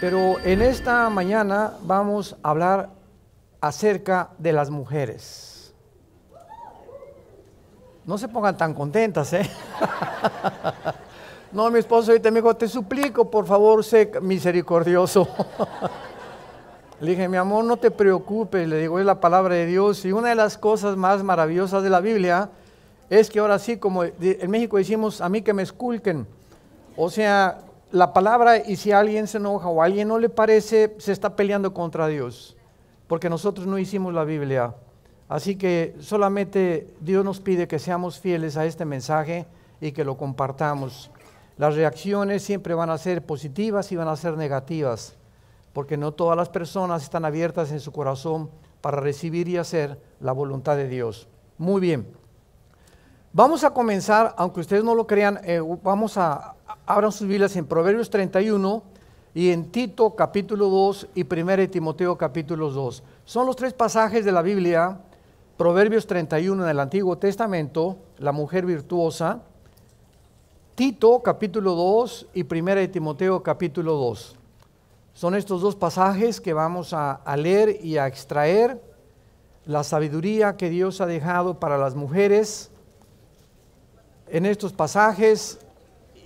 Pero en esta mañana vamos a hablar acerca de las mujeres. No se pongan tan contentas, ¿eh? no, mi esposo ahorita me dijo, te suplico, por favor, sé misericordioso. le dije, mi amor, no te preocupes, le digo, es la palabra de Dios. Y una de las cosas más maravillosas de la Biblia es que ahora sí, como en México decimos, a mí que me esculquen. O sea, la palabra y si alguien se enoja o alguien no le parece, se está peleando contra Dios, porque nosotros no hicimos la Biblia. Así que solamente Dios nos pide que seamos fieles a este mensaje y que lo compartamos. Las reacciones siempre van a ser positivas y van a ser negativas, porque no todas las personas están abiertas en su corazón para recibir y hacer la voluntad de Dios. Muy bien. Vamos a comenzar, aunque ustedes no lo crean, eh, vamos a, Abran sus Biblias en Proverbios 31 y en Tito capítulo 2 y 1 Timoteo capítulo 2. Son los tres pasajes de la Biblia, Proverbios 31 en el Antiguo Testamento, la mujer virtuosa, Tito capítulo 2 y Primera de Timoteo capítulo 2. Son estos dos pasajes que vamos a leer y a extraer la sabiduría que Dios ha dejado para las mujeres. En estos pasajes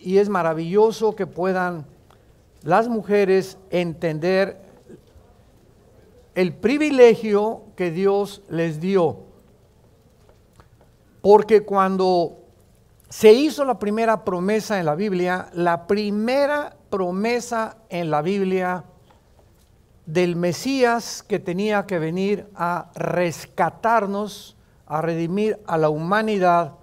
y es maravilloso que puedan las mujeres entender el privilegio que Dios les dio. Porque cuando se hizo la primera promesa en la Biblia, la primera promesa en la Biblia del Mesías que tenía que venir a rescatarnos, a redimir a la humanidad,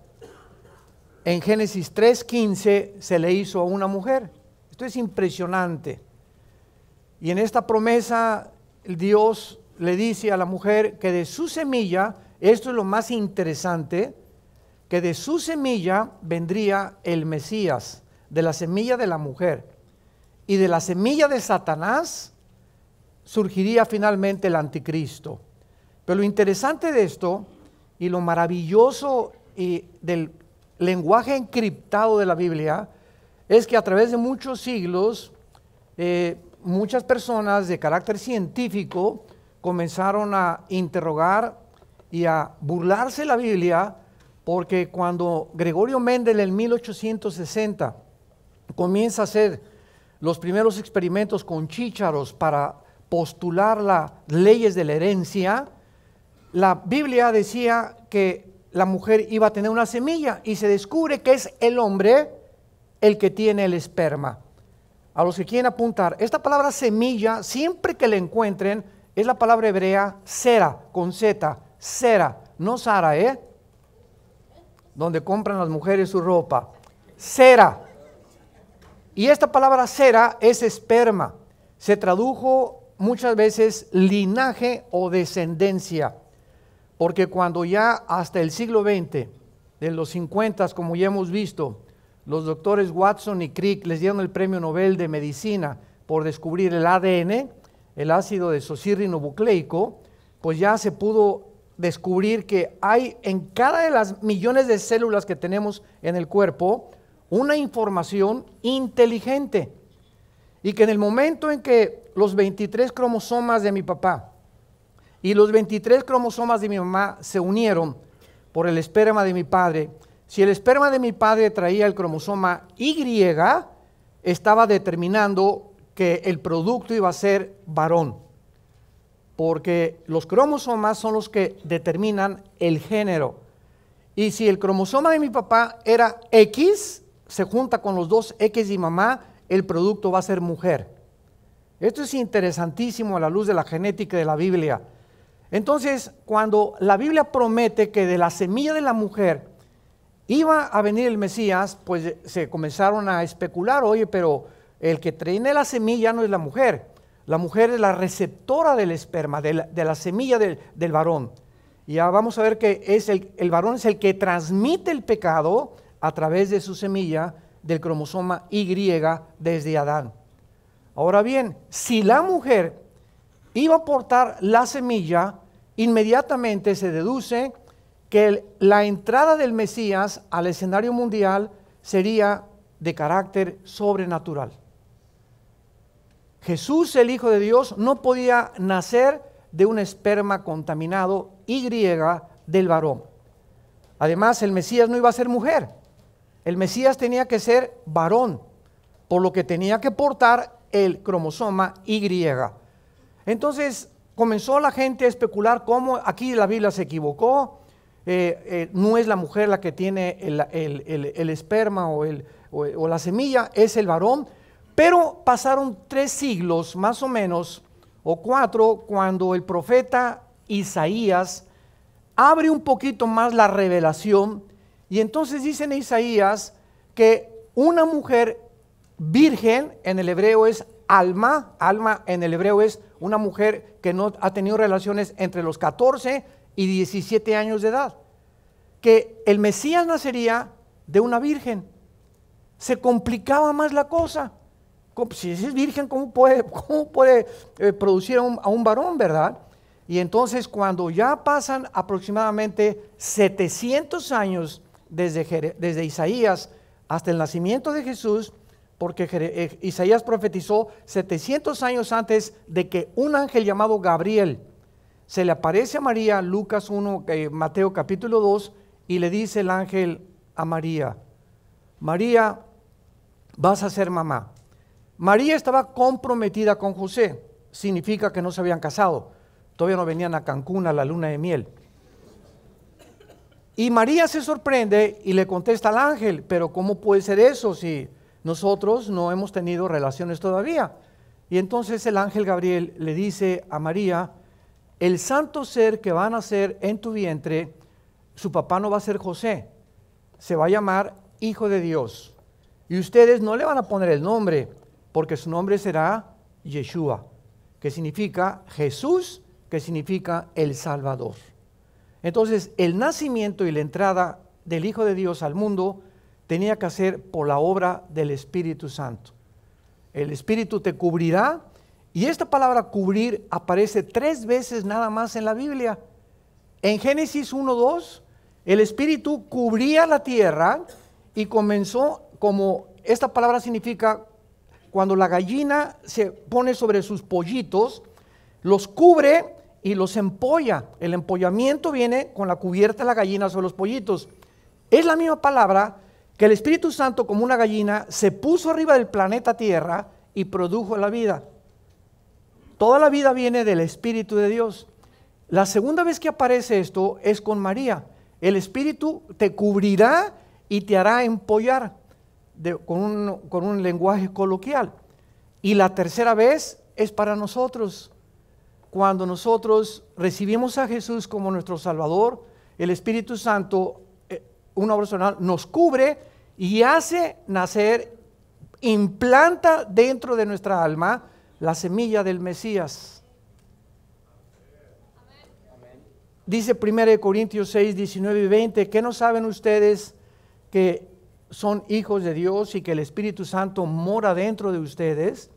en Génesis 3.15 se le hizo a una mujer. Esto es impresionante. Y en esta promesa Dios le dice a la mujer que de su semilla, esto es lo más interesante, que de su semilla vendría el Mesías, de la semilla de la mujer. Y de la semilla de Satanás surgiría finalmente el anticristo. Pero lo interesante de esto y lo maravilloso y del lenguaje encriptado de la Biblia es que a través de muchos siglos, eh, muchas personas de carácter científico comenzaron a interrogar y a burlarse la Biblia, porque cuando Gregorio Mendel en 1860 comienza a hacer los primeros experimentos con chícharos para postular las leyes de la herencia, la Biblia decía que la mujer iba a tener una semilla y se descubre que es el hombre el que tiene el esperma. A los que quieren apuntar, esta palabra semilla, siempre que la encuentren, es la palabra hebrea cera, con Z, cera, no Sara, ¿eh? Donde compran las mujeres su ropa. Cera. Y esta palabra cera es esperma. Se tradujo muchas veces linaje o descendencia. Porque cuando ya hasta el siglo XX, de los 50, como ya hemos visto, los doctores Watson y Crick les dieron el premio Nobel de Medicina por descubrir el ADN, el ácido de bucleico, pues ya se pudo descubrir que hay en cada de las millones de células que tenemos en el cuerpo una información inteligente. Y que en el momento en que los 23 cromosomas de mi papá y los 23 cromosomas de mi mamá se unieron por el esperma de mi padre. Si el esperma de mi padre traía el cromosoma Y, estaba determinando que el producto iba a ser varón. Porque los cromosomas son los que determinan el género. Y si el cromosoma de mi papá era X, se junta con los dos X y mamá, el producto va a ser mujer. Esto es interesantísimo a la luz de la genética de la Biblia. Entonces, cuando la Biblia promete que de la semilla de la mujer iba a venir el Mesías, pues eh, se comenzaron a especular, oye, pero el que trae la semilla no es la mujer, la mujer es la receptora del esperma, de la, semilla del, varón. Y ya vamos a ver que es el varón es el que transmite el pecado a través de su semilla del cromosoma Y desde Adán. Ahora bien, si la mujer iba a portar la semilla, inmediatamente se deduce que la entrada del Mesías al escenario mundial sería de carácter sobrenatural. Jesús, el Hijo de Dios, no podía nacer de un esperma contaminado y del varón. Además, el Mesías no iba a ser mujer. El Mesías tenía que ser varón, por lo que tenía que portar el cromosoma Y. Entonces comenzó la gente a especular cómo aquí la Biblia se equivocó, eh, eh, no es la mujer la que tiene el, esperma o, o la semilla, es el varón. Pero pasaron tres siglos más o menos, o cuatro, cuando el profeta Isaías abre un poquito más la revelación y entonces dicen en Isaías que una mujer virgen, en el hebreo es alma, alma en el hebreo es una mujer que no ha tenido relaciones entre los 14 y 17 años de edad, que el Mesías nacería de una virgen. Se complicaba más la cosa. Si es virgen, ¿cómo puede, puede eh, producir a un, varón, verdad? Y entonces cuando ya pasan aproximadamente 700 años desde, desde Isaías hasta el nacimiento de Jesús, porque eh, Isaías profetizó 700 años antes de que un ángel llamado Gabriel se le aparece a María, Lucas 1, eh, Mateo capítulo 2, y le dice el ángel a María, María, vas a ser mamá. María estaba comprometida con José, significa que no se habían casado, todavía no venían a Cancún a la luna de miel. Y María se sorprende y le contesta al ángel, pero ¿cómo puede ser eso si nosotros no hemos tenido relaciones todavía. Y entonces el ángel Gabriel le dice a María, el santo ser que va a nacer en tu vientre, su papá no va a ser José, se va a llamar Hijo de Dios. Y ustedes no le van a poner el nombre, porque su nombre será Yeshua, que significa Jesús, que significa el Salvador. Entonces, el nacimiento y la entrada del Hijo de Dios al mundo tenía que hacer por la obra del Espíritu Santo. El Espíritu te cubrirá y esta palabra cubrir aparece tres veces nada más en la Biblia. En Génesis 1.2, el Espíritu cubría la tierra y comenzó como esta palabra significa cuando la gallina se pone sobre sus pollitos, los cubre y los empolla. El empollamiento viene con la cubierta de la gallina sobre los pollitos. Es la misma palabra que el Espíritu Santo como una gallina se puso arriba del planeta Tierra y produjo la vida. Toda la vida viene del Espíritu de Dios. La segunda vez que aparece esto es con María. El Espíritu te cubrirá y te hará empollar con, un, con un lenguaje coloquial. Y la tercera vez es para nosotros. Cuando nosotros recibimos a Jesús como nuestro Salvador, el Espíritu Santo un obra nos cubre y hace nacer, implanta dentro de nuestra alma la semilla del Mesías. Dice 1 Corintios 6, 19 y 20, ¿qué no saben ustedes que son hijos de Dios y que el Espíritu Santo mora dentro de ustedes?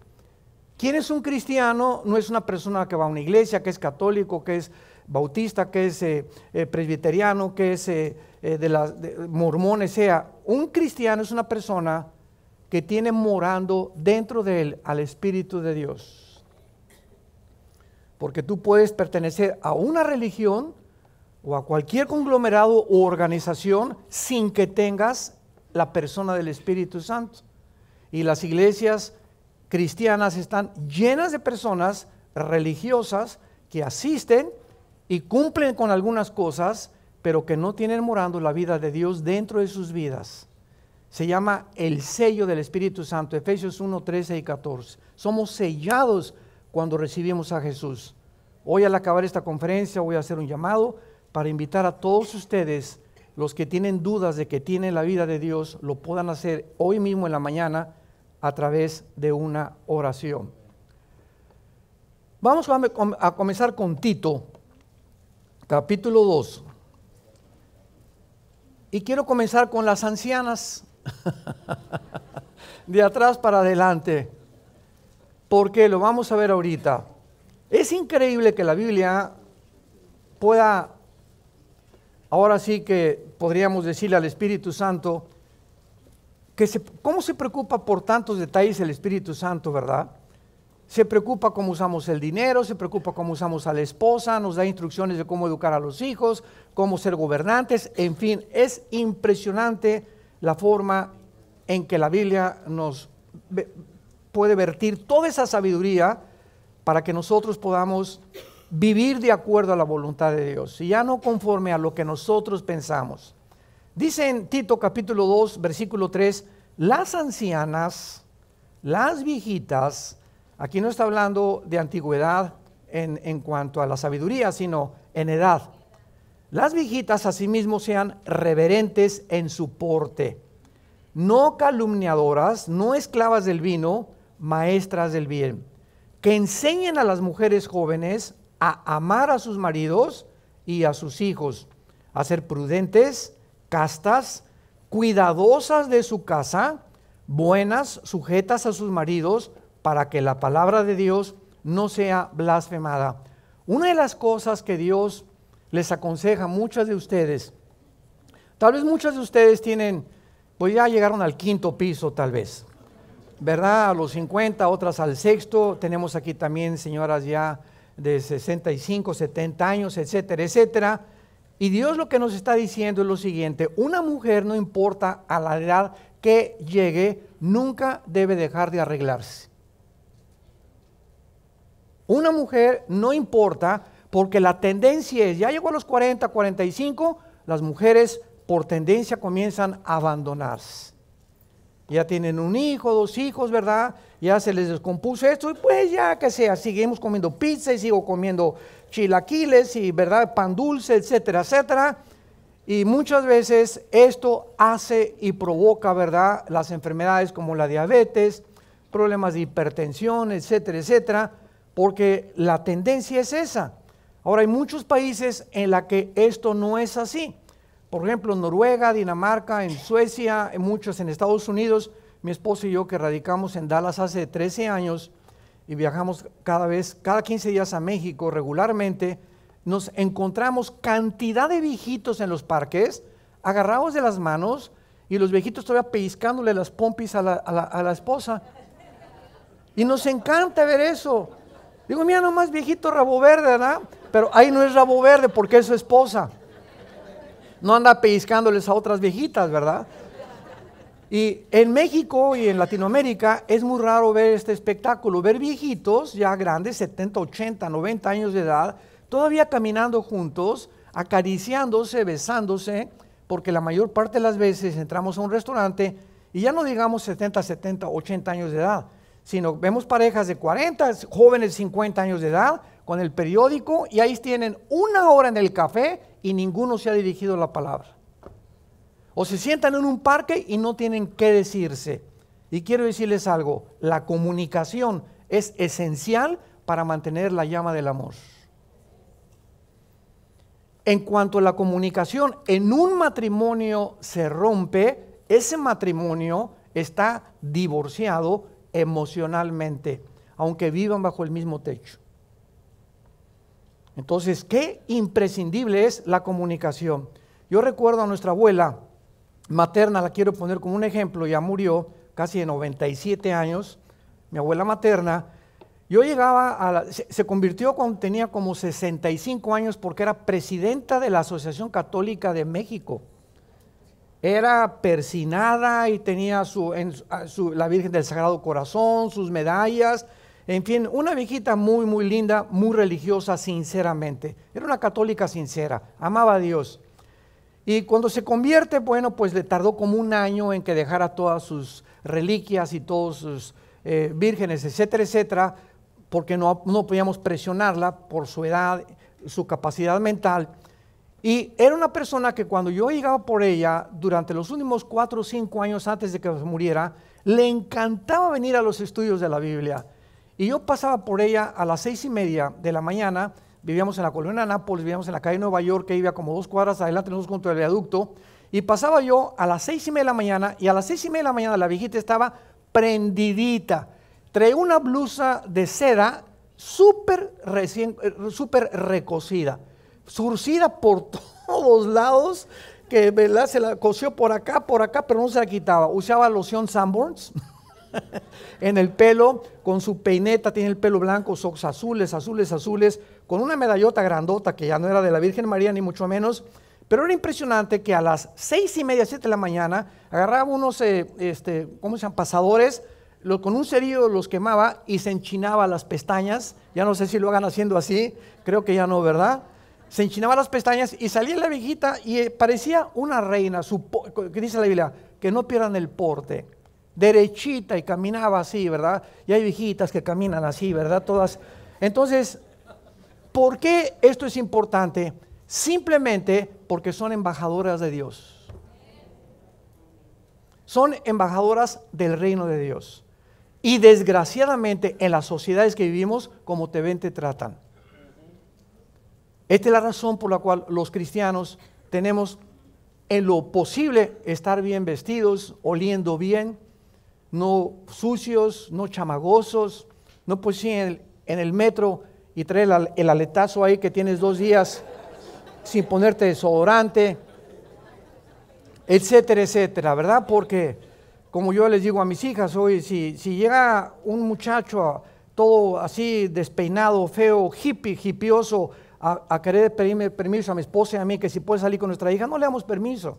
¿Quién es un cristiano? No es una persona que va a una iglesia, que es católico, que es bautista, que es eh, eh, presbiteriano, que es eh, de las mormones, sea, un cristiano es una persona que tiene morando dentro de él al Espíritu de Dios. Porque tú puedes pertenecer a una religión o a cualquier conglomerado o organización sin que tengas la persona del Espíritu Santo. Y las iglesias cristianas están llenas de personas religiosas que asisten y cumplen con algunas cosas, pero que no tienen morando la vida de Dios dentro de sus vidas. Se llama el sello del Espíritu Santo, Efesios 1, 13 y 14. Somos sellados cuando recibimos a Jesús. Hoy al acabar esta conferencia voy a hacer un llamado para invitar a todos ustedes, los que tienen dudas de que tienen la vida de Dios, lo puedan hacer hoy mismo en la mañana a través de una oración. Vamos a comenzar con Tito, capítulo 2. Y quiero comenzar con las ancianas, de atrás para adelante, porque lo vamos a ver ahorita. Es increíble que la Biblia pueda, ahora sí que podríamos decirle al Espíritu Santo, que se, ¿cómo se preocupa por tantos detalles el Espíritu Santo, verdad? se preocupa cómo usamos el dinero, se preocupa cómo usamos a la esposa, nos da instrucciones de cómo educar a los hijos, cómo ser gobernantes, en fin, es impresionante la forma en que la Biblia nos puede vertir toda esa sabiduría para que nosotros podamos vivir de acuerdo a la voluntad de Dios y ya no conforme a lo que nosotros pensamos. Dice en Tito capítulo 2, versículo 3, las ancianas, las viejitas, Aquí no está hablando de antigüedad en, cuanto a la sabiduría, sino en edad. Las viejitas asimismo sean reverentes en su porte, no calumniadoras, no esclavas del vino, maestras del bien, que enseñen a las mujeres jóvenes a amar a sus maridos y a sus hijos, a ser prudentes, castas, cuidadosas de su casa, buenas, sujetas a sus maridos, para que la palabra de Dios no sea blasfemada. Una de las cosas que Dios les aconseja a muchas de ustedes, tal vez muchas de ustedes tienen, pues ya llegaron al quinto piso tal vez, ¿verdad? A los 50, otras al sexto, tenemos aquí también señoras ya de 65, 70 años, etcétera, etcétera. Y Dios lo que nos está diciendo es lo siguiente, una mujer no importa a la edad que llegue, nunca debe dejar de arreglarse. Una mujer no importa porque la tendencia es, ya llegó a los 40, 45, las mujeres por tendencia comienzan a abandonarse. Ya tienen un hijo, dos hijos, ¿verdad? Ya se les descompuso esto y pues ya que sea, seguimos comiendo pizza y sigo comiendo chilaquiles y, ¿verdad? Pan dulce, etcétera, etcétera. Y muchas veces esto hace y provoca, ¿verdad? Las enfermedades como la diabetes, problemas de hipertensión, etcétera, etcétera porque la tendencia es esa. Ahora hay muchos países en los que esto no es así. Por ejemplo, en Noruega, Dinamarca, en Suecia, en muchos en Estados Unidos. Mi esposo y yo que radicamos en Dallas hace 13 años y viajamos cada vez, cada 15 días a México regularmente, nos encontramos cantidad de viejitos en los parques, agarrados de las manos y los viejitos todavía pellizcándole las pompis a la esposa. Y nos encanta ver eso. Digo, mira nomás viejito rabo verde, ¿verdad? Pero ahí no es rabo verde porque es su esposa. No anda pellizcándoles a otras viejitas, ¿verdad? Y en México y en Latinoamérica es muy raro ver este espectáculo, ver viejitos ya grandes, 70, 80, 90 años de edad, todavía caminando juntos, acariciándose, besándose, porque la mayor parte de las veces entramos a un restaurante y ya no digamos 70, 70, 80 años de edad, sino vemos parejas de 40, jóvenes de 50 años de edad, con el periódico y ahí tienen una hora en el café y ninguno se ha dirigido la palabra. O se sientan en un parque y no tienen qué decirse. Y quiero decirles algo, la comunicación es esencial para mantener la llama del amor. En cuanto a la comunicación, en un matrimonio se rompe, ese matrimonio está divorciado emocionalmente, aunque vivan bajo el mismo techo. Entonces, qué imprescindible es la comunicación. Yo recuerdo a nuestra abuela materna, la quiero poner como un ejemplo, ya murió casi de 97 años, mi abuela materna. Yo llegaba a la, se convirtió cuando tenía como 65 años porque era presidenta de la Asociación Católica de México era persinada y tenía ah, la Virgen del Sagrado Corazón, sus medallas, en fin, una viejita muy, muy linda, muy religiosa, sinceramente. Era una católica sincera, amaba a Dios. Y cuando se convierte, bueno, pues le tardó como un año en que dejara todas sus reliquias y todos sus eh, vírgenes, etcétera, etcétera, porque no, no podíamos presionarla por su edad, su capacidad mental. Y era una persona que cuando yo llegaba por ella, durante los últimos cuatro o cinco años antes de que muriera, le encantaba venir a los estudios de la Biblia. Y yo pasaba por ella a las seis y media de la mañana, vivíamos en la colonia de Nápoles, vivíamos en la calle de Nueva York, que iba como dos cuadras adelante, los junto al viaducto, y pasaba yo a las seis y media de la mañana, y a las seis y media de la mañana la viejita estaba prendidita. Traía una blusa de seda súper eh, super recocida surcida por todos lados, que se la coció por acá, por acá, pero no se la quitaba. Usaba loción Sanborns en el pelo, con su peineta, tiene el pelo blanco, socks azules, azules, azules, con una medallota grandota que ya no era de la Virgen María ni mucho menos. Pero era impresionante que a las seis y media, siete de la mañana, agarraba unos, eh, este, ¿cómo se llaman? Pasadores, con un cerillo los quemaba y se enchinaba las pestañas. Ya no sé si lo hagan haciendo así, creo que ya no, ¿verdad? se enchinaba las pestañas y salía la viejita y eh, parecía una reina, que dice la Biblia, que no pierdan el porte, derechita y caminaba así, ¿verdad? Y hay viejitas que caminan así, ¿verdad? Todas. Entonces, ¿por qué esto es importante? Simplemente porque son embajadoras de Dios. Son embajadoras del reino de Dios. Y desgraciadamente en las sociedades que vivimos, como te ven, te tratan. Esta es la razón por la cual los cristianos tenemos en lo posible estar bien vestidos, oliendo bien, no sucios, no chamagosos, no pues si en, el, metro y traer el, aletazo ahí que tienes dos días sin ponerte desodorante, etcétera, etcétera, ¿verdad? Porque como yo les digo a mis hijas hoy, si, si llega un muchacho todo así despeinado, feo, hippie, hippioso, a, querer pedirme permiso a mi esposa y a mí que si puede salir con nuestra hija, no le damos permiso.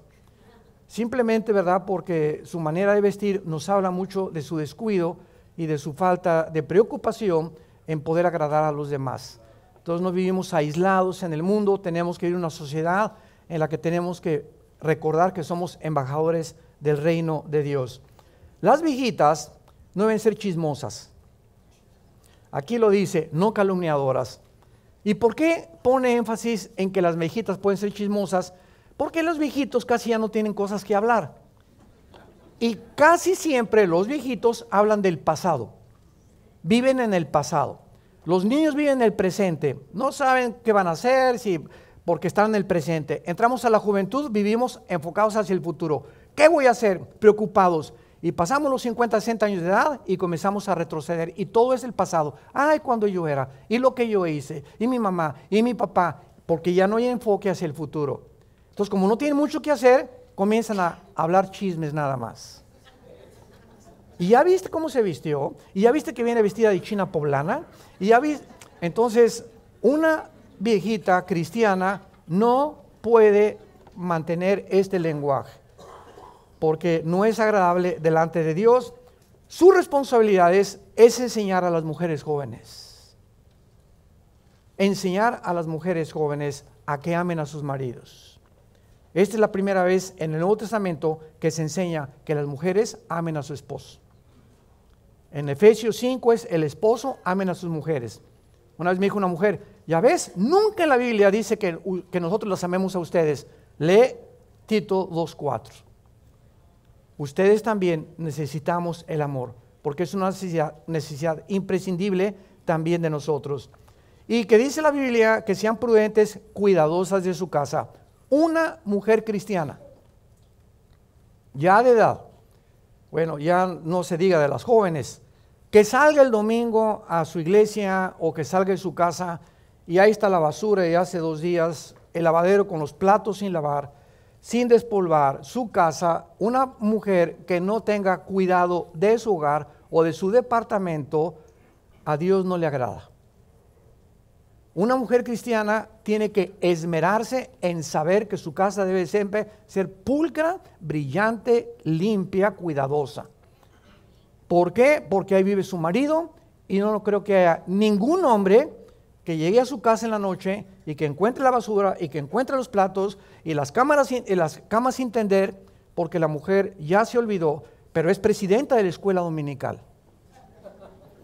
Simplemente, ¿verdad? Porque su manera de vestir nos habla mucho de su descuido y de su falta de preocupación en poder agradar a los demás. Entonces no vivimos aislados en el mundo, tenemos que vivir una sociedad en la que tenemos que recordar que somos embajadores del reino de Dios. Las viejitas no deben ser chismosas. Aquí lo dice, no calumniadoras. ¿Y por qué pone énfasis en que las mejitas pueden ser chismosas? Porque los viejitos casi ya no tienen cosas que hablar. Y casi siempre los viejitos hablan del pasado. Viven en el pasado. Los niños viven en el presente. No saben qué van a hacer si, porque están en el presente. Entramos a la juventud, vivimos enfocados hacia el futuro. ¿Qué voy a hacer? Preocupados. Y pasamos los 50, 60 años de edad y comenzamos a retroceder. Y todo es el pasado. Ay, cuando yo era, y lo que yo hice, y mi mamá, y mi papá, porque ya no hay enfoque hacia el futuro. Entonces, como no tienen mucho que hacer, comienzan a hablar chismes nada más. Y ya viste cómo se vistió, y ya viste que viene vestida de china poblana, y ya viste. Entonces, una viejita cristiana no puede mantener este lenguaje porque no es agradable delante de Dios. Su responsabilidad es, enseñar a las mujeres jóvenes. Enseñar a las mujeres jóvenes a que amen a sus maridos. Esta es la primera vez en el Nuevo Testamento que se enseña que las mujeres amen a su esposo. En Efesios 5 es el esposo amen a sus mujeres. Una vez me dijo una mujer, ya ves, nunca en la Biblia dice que, que nosotros las amemos a ustedes. Lee Tito 2.4. Ustedes también necesitamos el amor, porque es una necesidad, imprescindible también de nosotros. Y que dice la Biblia que sean prudentes, cuidadosas de su casa. Una mujer cristiana, ya de edad, bueno, ya no se diga de las jóvenes, que salga el domingo a su iglesia o que salga de su casa y ahí está la basura y hace dos días el lavadero con los platos sin lavar sin despolvar su casa una mujer que no tenga cuidado de su hogar o de su departamento, a Dios no le agrada. Una mujer cristiana tiene que esmerarse en saber que su casa debe siempre ser pulcra, brillante, limpia, cuidadosa. ¿Por qué? Porque ahí vive su marido y no creo que haya ningún hombre que llegue a su casa en la noche y que encuentre la basura y que encuentre los platos y las, cámaras, y las camas sin tender, porque la mujer ya se olvidó, pero es presidenta de la escuela dominical.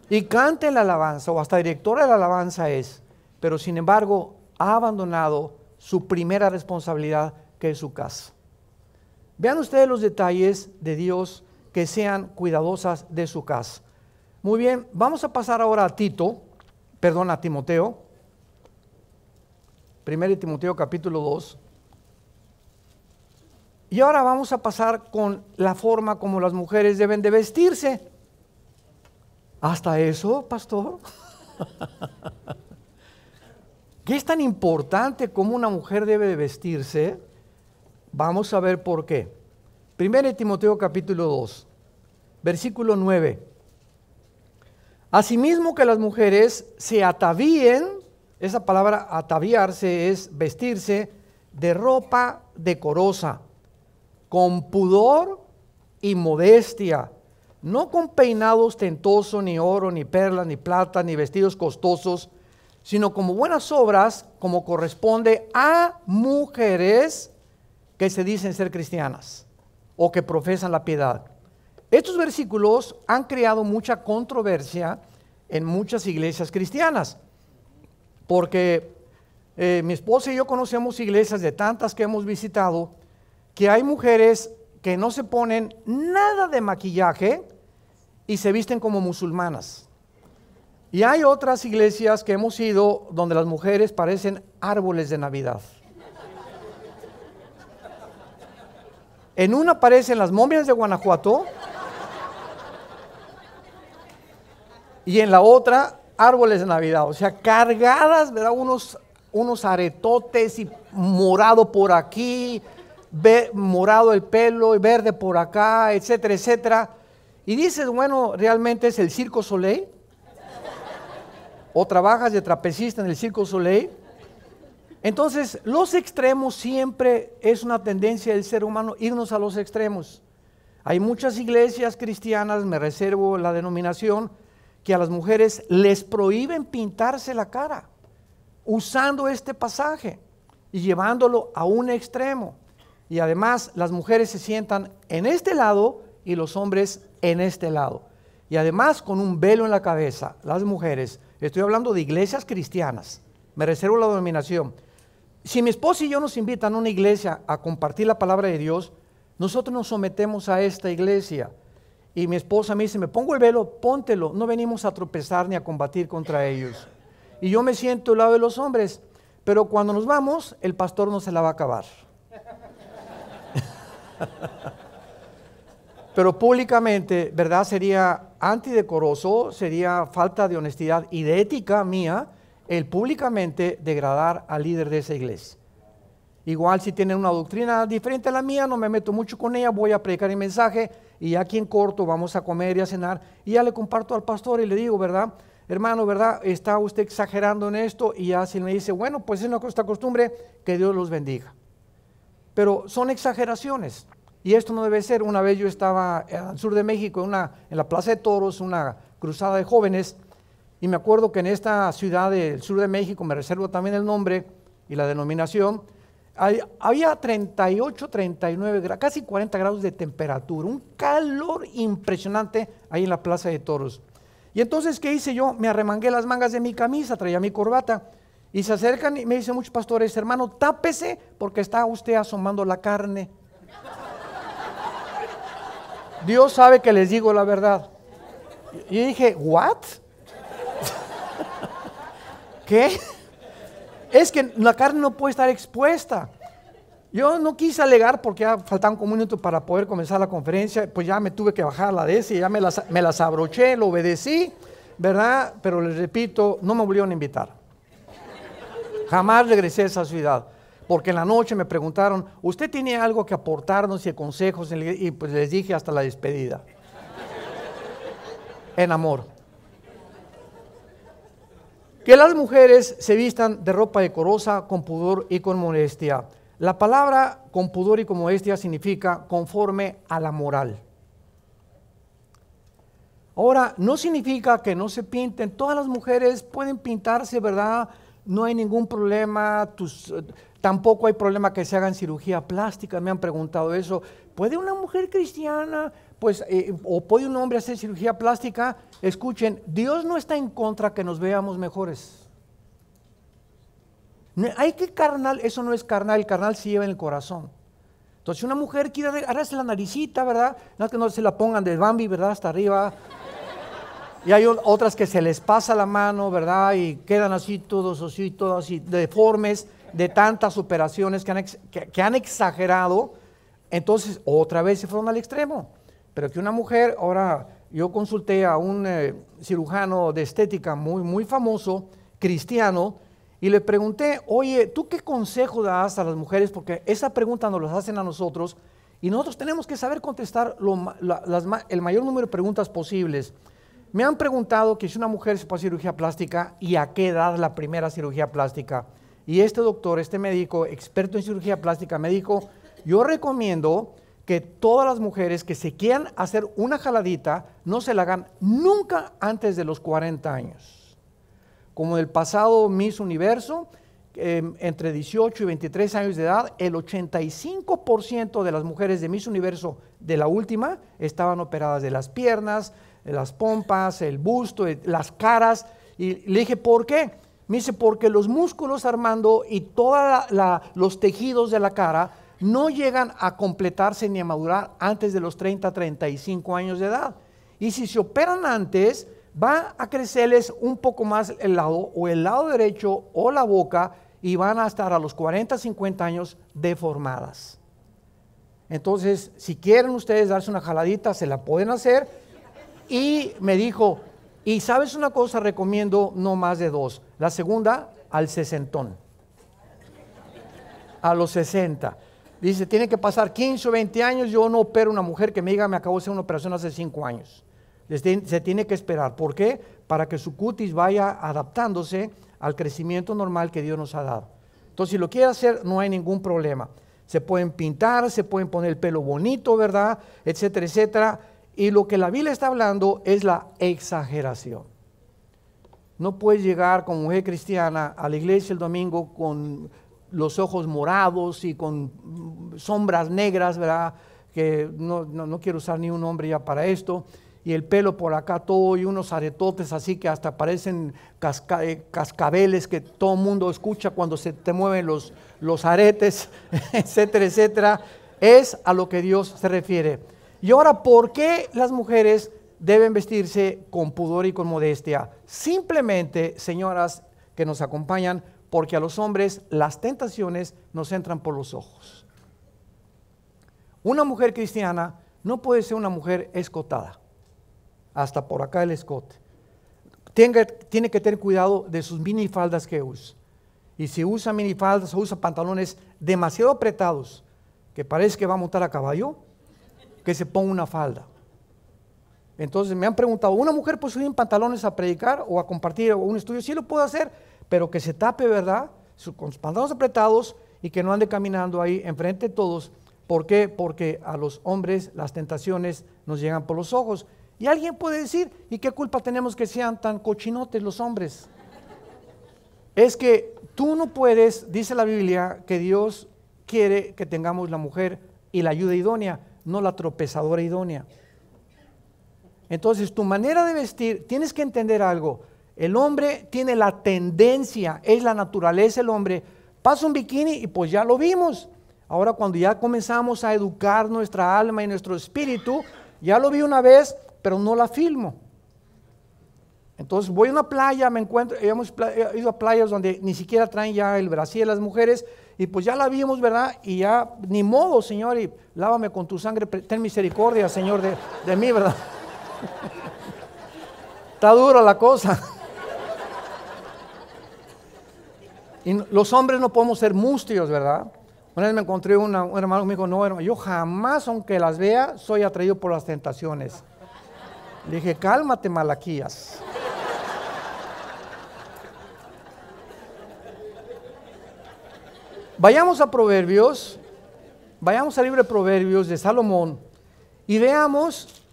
Y canta la alabanza o hasta directora de la alabanza es, pero sin embargo ha abandonado su primera responsabilidad que es su casa. Vean ustedes los detalles de Dios que sean cuidadosas de su casa. Muy bien, vamos a pasar ahora a Tito. Perdona Timoteo. 1 Timoteo capítulo 2. Y ahora vamos a pasar con la forma como las mujeres deben de vestirse. Hasta eso, pastor. ¿Qué es tan importante como una mujer debe de vestirse? Vamos a ver por qué. 1 Timoteo capítulo 2, versículo 9. Asimismo que las mujeres se atavíen, esa palabra ataviarse es vestirse de ropa decorosa, con pudor y modestia, no con peinado ostentoso, ni oro, ni perlas, ni plata, ni vestidos costosos, sino como buenas obras, como corresponde a mujeres que se dicen ser cristianas o que profesan la piedad. Estos versículos han creado mucha controversia en muchas iglesias cristianas, porque eh, mi esposa y yo conocemos iglesias de tantas que hemos visitado, que hay mujeres que no se ponen nada de maquillaje y se visten como musulmanas. Y hay otras iglesias que hemos ido donde las mujeres parecen árboles de Navidad. En una parecen las momias de Guanajuato y en la otra árboles de Navidad, o sea, cargadas, ¿verdad? Unos, unos aretotes y morado por aquí, morado el pelo y verde por acá, etcétera, etcétera. Y dices, bueno, realmente es el Circo Soleil. O trabajas de trapecista en el Circo Soleil. Entonces, los extremos siempre es una tendencia del ser humano irnos a los extremos. Hay muchas iglesias cristianas, me reservo la denominación, que a las mujeres les prohíben pintarse la cara, usando este pasaje y llevándolo a un extremo. Y además las mujeres se sientan en este lado y los hombres en este lado. Y además con un velo en la cabeza, las mujeres, estoy hablando de iglesias cristianas, me reservo la dominación Si mi esposo y yo nos invitan a una iglesia a compartir la palabra de Dios, nosotros nos sometemos a esta iglesia y mi esposa me dice, me pongo el velo, póntelo, no venimos a tropezar ni a combatir contra ellos. Y yo me siento al lado de los hombres, pero cuando nos vamos, el pastor no se la va a acabar. pero públicamente, ¿verdad? Sería antidecoroso, sería falta de honestidad y de ética mía el públicamente degradar al líder de esa iglesia. Igual si tienen una doctrina diferente a la mía, no me meto mucho con ella, voy a predicar el mensaje, y aquí en corto vamos a comer y a cenar, y ya le comparto al pastor y le digo, ¿verdad? Hermano, ¿verdad? Está usted exagerando en esto y ya si me dice, bueno, pues es nuestra costumbre, que Dios los bendiga. Pero son exageraciones y esto no debe ser. Una vez yo estaba al sur de México, una, en la Plaza de Toros, una cruzada de jóvenes, y me acuerdo que en esta ciudad del sur de México, me reservo también el nombre y la denominación, había 38, 39, casi 40 grados de temperatura, un calor impresionante ahí en la Plaza de Toros. Y entonces, ¿qué hice yo? Me arremangué las mangas de mi camisa, traía mi corbata. Y se acercan y me dicen muchos pastores, hermano, tápese porque está usted asomando la carne. Dios sabe que les digo la verdad. Y dije, ¿what? ¿Qué? es que la carne no puede estar expuesta. Yo no quise alegar porque ya faltaban como un minuto para poder comenzar la conferencia, pues ya me tuve que bajar la de ese, ya me las, abroché, lo obedecí, ¿verdad? Pero les repito, no me volvieron a invitar. Jamás regresé a esa ciudad, porque en la noche me preguntaron, ¿usted tiene algo que aportarnos y consejos? Y pues les dije hasta la despedida. En amor. Que las mujeres se vistan de ropa decorosa con pudor y con modestia. La palabra con pudor y con modestia significa conforme a la moral. Ahora, no significa que no se pinten. Todas las mujeres pueden pintarse, ¿verdad? No hay ningún problema. tampoco hay problema que se hagan cirugía plástica. Me han preguntado eso. ¿Puede una mujer cristiana pues, eh, o puede un hombre hacer cirugía plástica, escuchen, Dios no está en contra que nos veamos mejores. hay que carnal, eso no es carnal, el carnal se lleva en el corazón. Entonces, una mujer quiere arreglarse la naricita, ¿verdad? No es que no se la pongan de Bambi, ¿verdad? Hasta arriba. Y hay otras que se les pasa la mano, ¿verdad? Y quedan así, todos así, todos así, deformes de tantas operaciones que han exagerado. Entonces, otra vez se fueron al extremo. Pero que una mujer, ahora yo consulté a un eh, cirujano de estética muy, muy famoso, cristiano, y le pregunté, oye, ¿tú qué consejo das a las mujeres? Porque esa pregunta nos la hacen a nosotros y nosotros tenemos que saber contestar el mayor número de preguntas posibles. Me han preguntado que si una mujer se pasa cirugía plástica y a qué edad la primera cirugía plástica. Y este doctor, este médico, experto en cirugía plástica, me dijo, yo recomiendo que todas las mujeres que se quieran hacer una jaladita no se la hagan nunca antes de los 40 años. Como el pasado Miss Universo, em, entre 18 y 23 años de edad, el 85% de las mujeres de Miss Universo de la última estaban operadas de las piernas, de las pompas, el busto, eh, las caras. Y le dije, ¿por qué? Me dice, porque los músculos, Armando, y todos los tejidos de la cara no llegan a completarse ni a madurar antes de los 30, 35 años de edad. Y si se operan antes, va a crecerles un poco más el lado o el lado derecho o la boca y van a estar a los 40, 50 años deformadas. Entonces, si quieren ustedes darse una jaladita, se la pueden hacer. Y me dijo, y sabes una cosa, recomiendo no más de dos. La segunda, al sesentón. A los 60. Dice, tiene que pasar 15 o 20 años, yo no opero una mujer que me diga, me acabo de hacer una operación hace 5 años. Se tiene que esperar. ¿Por qué? Para que su cutis vaya adaptándose al crecimiento normal que Dios nos ha dado. Entonces, si lo quiere hacer, no hay ningún problema. Se pueden pintar, se pueden poner el pelo bonito, ¿verdad? Etcétera, etcétera. Y lo que la Biblia está hablando es la exageración. No puedes llegar como mujer cristiana a la iglesia el domingo con los ojos morados y con mm, sombras negras, ¿verdad? Que no, quiero usar ni un nombre ya para esto. Y el pelo por acá todo y unos aretotes así que hasta parecen eh, cascabeles que todo el mundo escucha cuando se te mueven los, los aretes, etcétera, etcétera. Es a lo que Dios se refiere. Y ahora, ¿por qué las mujeres deben vestirse con pudor y con modestia? Simplemente, señoras que nos acompañan, porque a los hombres las tentaciones nos entran por los ojos. Una mujer cristiana no puede ser una mujer escotada, hasta por acá el escote. tiene que tener cuidado de sus minifaldas que usa. Y si usa minifaldas o usa pantalones demasiado apretados, que parece que va a montar a caballo, que se ponga una falda. Entonces me han preguntado, ¿una mujer puede subir en pantalones a predicar o a compartir un estudio? Sí lo puedo hacer, pero que se tape, ¿verdad? Con sus pantalones apretados y que no ande caminando ahí enfrente de todos. ¿Por qué? Porque a los hombres las tentaciones nos llegan por los ojos. Y alguien puede decir, ¿y qué culpa tenemos que sean tan cochinotes los hombres? es que tú no puedes, dice la Biblia, que Dios quiere que tengamos la mujer y la ayuda idónea, no la tropezadora idónea. Entonces, tu manera de vestir, tienes que entender algo. El hombre tiene la tendencia, es la naturaleza el hombre. Pasa un bikini y pues ya lo vimos. Ahora cuando ya comenzamos a educar nuestra alma y nuestro espíritu, ya lo vi una vez, pero no la filmo. Entonces voy a una playa, me encuentro, hemos ido a playas donde ni siquiera traen ya el Brasil las mujeres, y pues ya la vimos, ¿verdad? Y ya, ni modo, Señor, y lávame con tu sangre, ten misericordia, Señor, de, de mí, ¿verdad? Está dura la cosa. Y los hombres no podemos ser mustios, ¿verdad? Una vez me encontré un hermano que me dijo, no, hermano, yo jamás, aunque las vea, soy atraído por las tentaciones. Le dije, cálmate, Malaquías. Vayamos a Proverbios, vayamos al libro de Proverbios de Salomón y veamos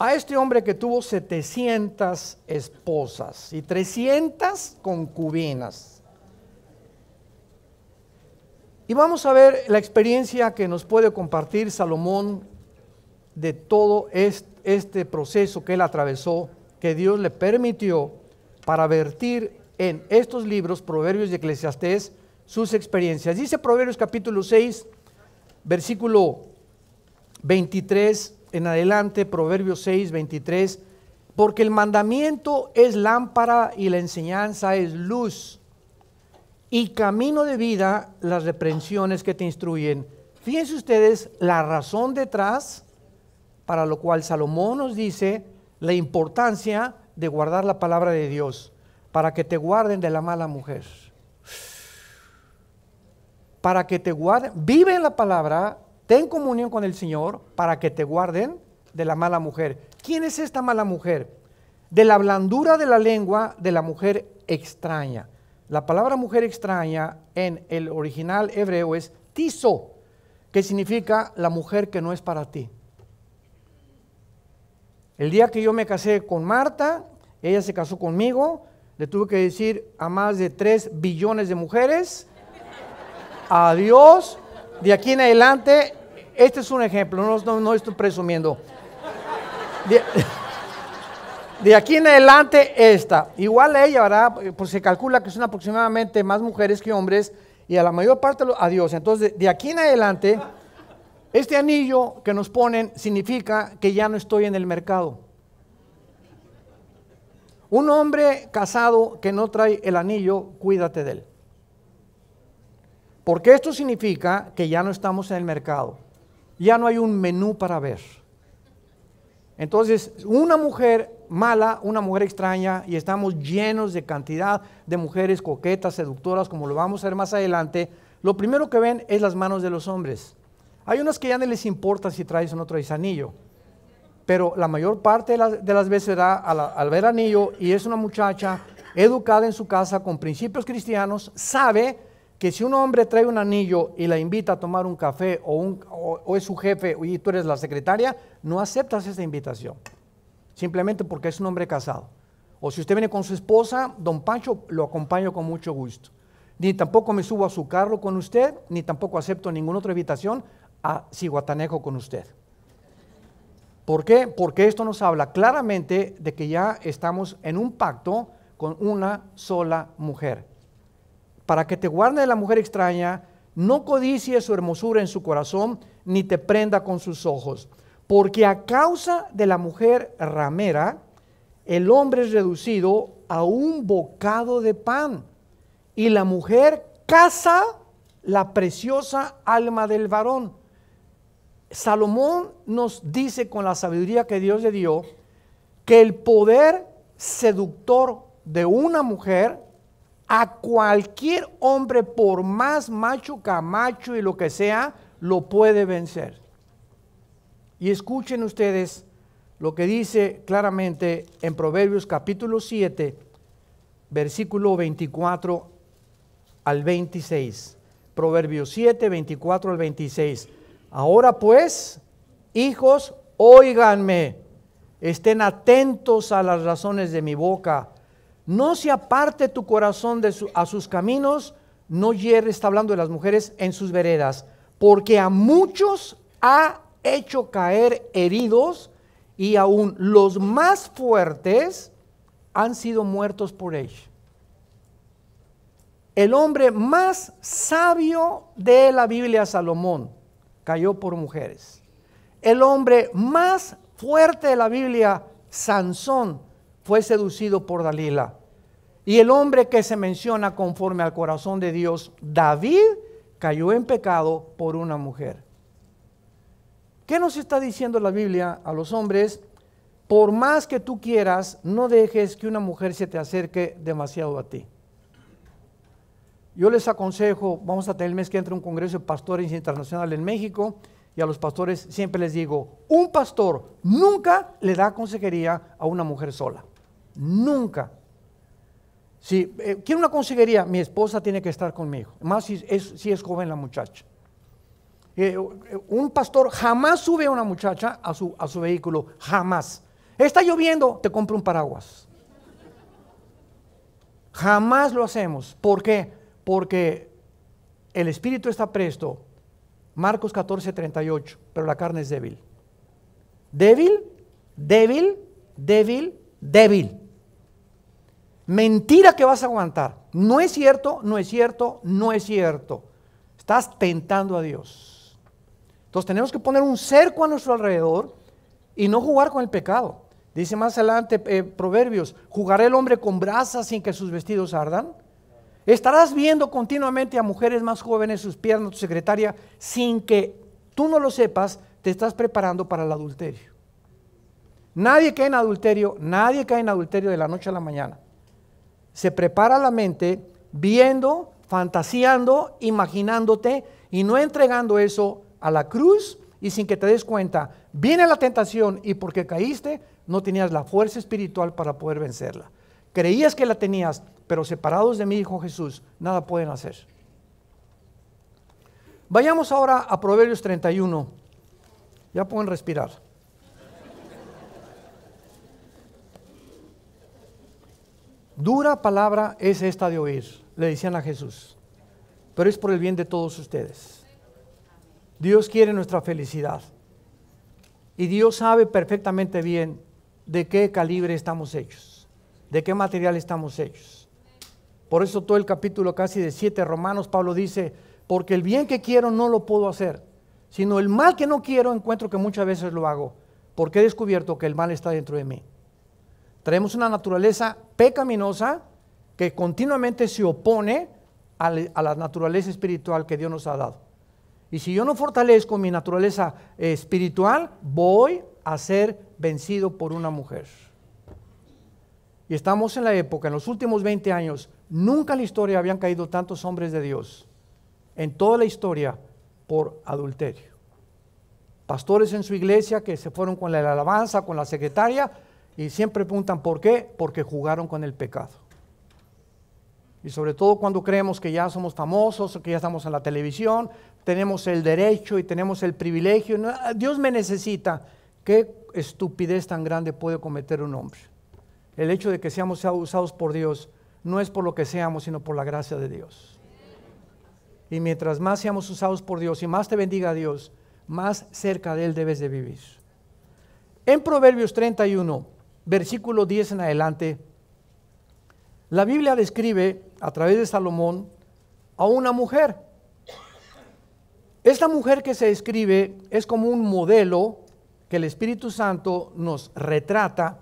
a este hombre que tuvo 700 esposas y 300 concubinas. Y vamos a ver la experiencia que nos puede compartir Salomón de todo este proceso que él atravesó, que Dios le permitió para vertir en estos libros, Proverbios y Eclesiastés, sus experiencias. Dice Proverbios capítulo 6, versículo 23 en adelante, Proverbios 6, 23, porque el mandamiento es lámpara y la enseñanza es luz y camino de vida las reprensiones que te instruyen. Fíjense ustedes la razón detrás para lo cual Salomón nos dice la importancia de guardar la palabra de Dios, para que te guarden de la mala mujer. Para que te guarden, vive en la palabra, ten comunión con el Señor, para que te guarden de la mala mujer. ¿Quién es esta mala mujer? De la blandura de la lengua de la mujer extraña. La palabra mujer extraña en el original hebreo es tiso, que significa la mujer que no es para ti. El día que yo me casé con Marta, ella se casó conmigo, le tuve que decir a más de tres billones de mujeres, adiós, de aquí en adelante, este es un ejemplo, no, estoy presumiendo. De aquí en adelante, esta. Igual a ella, ¿verdad? Pues se calcula que son aproximadamente más mujeres que hombres y a la mayor parte a Dios. Entonces, de aquí en adelante, este anillo que nos ponen significa que ya no estoy en el mercado. Un hombre casado que no trae el anillo, cuídate de él. Porque esto significa que ya no estamos en el mercado. Ya no hay un menú para ver. Entonces, una mujer mala, una mujer extraña, y estamos llenos de cantidad de mujeres coquetas, seductoras, como lo vamos a ver más adelante, lo primero que ven es las manos de los hombres. Hay unas que ya no les importa si traes o no traes anillo, pero la mayor parte de las, de las veces será al ver anillo y es una muchacha educada en su casa con principios cristianos, sabe que si un hombre trae un anillo y la invita a tomar un café o, un, es su jefe y tú eres la secretaria, no aceptas esa invitación. Simplemente porque es un hombre casado. O si usted viene con su esposa, don Pancho, lo acompaño con mucho gusto. Ni tampoco me subo a su carro con usted, ni tampoco acepto ninguna otra invitación a Ciguatanejo con usted. ¿Por qué? Porque esto nos habla claramente de que ya estamos en un pacto con una sola mujer para que te guarde de la mujer extraña, no codicie su hermosura en su corazón, ni te prenda con sus ojos. Porque a causa de la mujer ramera, el hombre es reducido a un bocado de pan, y la mujer caza la preciosa alma del varón. Salomón nos dice con la sabiduría que Dios le dio que el poder seductor de una mujer a cualquier hombre, por más macho, camacho y lo que sea, lo puede vencer. Y escuchen ustedes lo que dice claramente en Proverbios capítulo 7, versículo 24 al 26. Proverbios 7, 24 al 26. Ahora pues, hijos, óiganme, estén atentos a las razones de mi boca no se aparte tu corazón a sus caminos, no hierre, está hablando de las mujeres, en sus veredas, porque a muchos ha hecho caer heridos y aún los más fuertes han sido muertos por ella. El hombre más sabio de la Biblia, Salomón, cayó por mujeres. El hombre más fuerte de la Biblia, Sansón, fue seducido por Dalila. Y el hombre que se menciona conforme al corazón de Dios, David, cayó en pecado por una mujer. ¿Qué nos está diciendo la Biblia a los hombres? Por más que tú quieras, no dejes que una mujer se te acerque demasiado a ti. Yo les aconsejo, vamos a tener el mes que entra un congreso de pastores internacional en México y a los pastores siempre les digo, un pastor nunca le da consejería a una mujer sola. Nunca. Si eh, quiero una consejería, mi esposa tiene que estar conmigo, más si es, si joven la muchacha. Eh, eh, un pastor jamás sube a una muchacha a su, a su vehículo, jamás. Está lloviendo, te compro un paraguas. Jamás lo hacemos. ¿Por qué? Porque el espíritu está presto. Marcos 14, 38, pero la carne es débil. Débil, débil, débil, débil. Mentira que vas a aguantar. No es cierto, no es cierto, no es cierto. Estás tentando a Dios. Entonces tenemos que poner un cerco a nuestro alrededor y no jugar con el pecado. Dice más adelante eh, Proverbios, ¿jugará el hombre con brasas sin que sus vestidos ardan? Estarás viendo continuamente a mujeres más jóvenes, sus piernas, tu secretaria, sin que tú no lo sepas, te estás preparando para el adulterio. Nadie cae en adulterio, nadie cae en adulterio de la noche a la mañana se prepara la mente viendo, fantaseando, imaginándote y no entregando eso a la cruz y sin que te des cuenta, viene la tentación y porque caíste no tenías la fuerza espiritual para poder vencerla. Creías que la tenías, pero separados de mi Hijo Jesús, nada pueden hacer. Vayamos ahora a Proverbios 31. Ya pueden respirar. Dura palabra es esta de oír, le decían a Jesús, pero es por el bien de todos ustedes. Dios quiere nuestra felicidad y Dios sabe perfectamente bien de qué calibre estamos hechos, de qué material estamos hechos. Por eso todo el capítulo casi de siete Romanos, Pablo dice, porque el bien que quiero no lo puedo hacer, sino el mal que no quiero encuentro que muchas veces lo hago, porque he descubierto que el mal está dentro de mí. Traemos una naturaleza pecaminosa que continuamente se opone a la naturaleza espiritual que Dios nos ha dado. Y si yo no fortalezco mi naturaleza eh, espiritual, voy a ser vencido por una mujer. Y estamos en la época, en los últimos 20 años, nunca en la historia habían caído tantos hombres de Dios, en toda la historia, por adulterio. Pastores en su iglesia que se fueron con la alabanza, con la secretaria, y siempre preguntan, ¿por qué? Porque jugaron con el pecado. Y sobre todo cuando creemos que ya somos famosos, que ya estamos en la televisión, tenemos el derecho y tenemos el privilegio. Ah, Dios me necesita. ¿Qué estupidez tan grande puede cometer un hombre? El hecho de que seamos usados por Dios no es por lo que seamos, sino por la gracia de Dios. Y mientras más seamos usados por Dios y más te bendiga Dios, más cerca de Él debes de vivir. En Proverbios 31, versículo 10 en adelante, la Biblia describe a través de Salomón a una mujer. Esta mujer que se describe es como un modelo que el Espíritu Santo nos retrata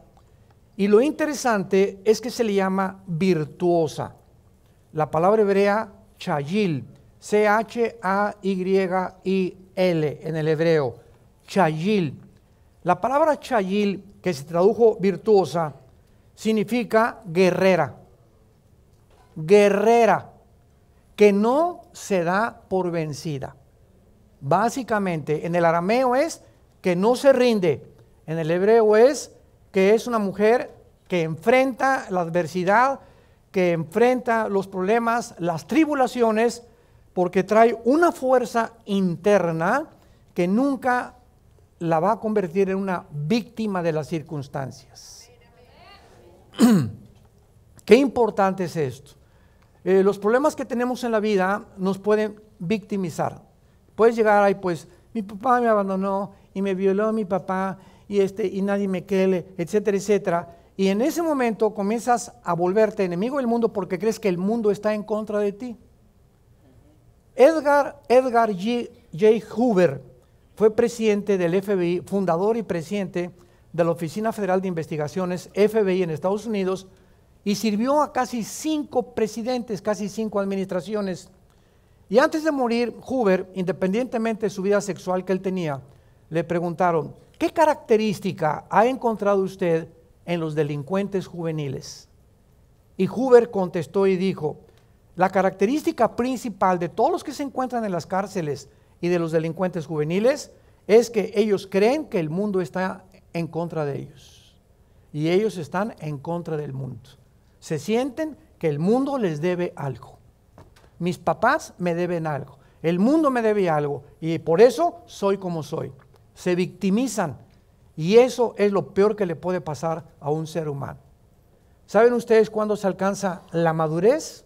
y lo interesante es que se le llama virtuosa. La palabra hebrea chayil, C-H-A-Y-I-L en el hebreo, chayil. La palabra chayil que se tradujo virtuosa, significa guerrera. Guerrera, que no se da por vencida. Básicamente, en el arameo es que no se rinde, en el hebreo es que es una mujer que enfrenta la adversidad, que enfrenta los problemas, las tribulaciones, porque trae una fuerza interna que nunca la va a convertir en una víctima de las circunstancias. Qué importante es esto. Eh, los problemas que tenemos en la vida nos pueden victimizar. Puedes llegar ahí, pues, mi papá me abandonó y me violó mi papá y, este, y nadie me quele, etcétera, etcétera. Y en ese momento comienzas a volverte enemigo del mundo porque crees que el mundo está en contra de ti. Edgar, Edgar J. Hoover fue presidente del FBI, fundador y presidente de la Oficina Federal de Investigaciones, FBI en Estados Unidos, y sirvió a casi cinco presidentes, casi cinco administraciones. Y antes de morir, Hoover, independientemente de su vida sexual que él tenía, le preguntaron, ¿qué característica ha encontrado usted en los delincuentes juveniles? Y Hoover contestó y dijo, la característica principal de todos los que se encuentran en las cárceles y de los delincuentes juveniles es que ellos creen que el mundo está en contra de ellos. Y ellos están en contra del mundo. Se sienten que el mundo les debe algo. Mis papás me deben algo. El mundo me debe algo. Y por eso soy como soy. Se victimizan. Y eso es lo peor que le puede pasar a un ser humano. ¿Saben ustedes cuándo se alcanza la madurez?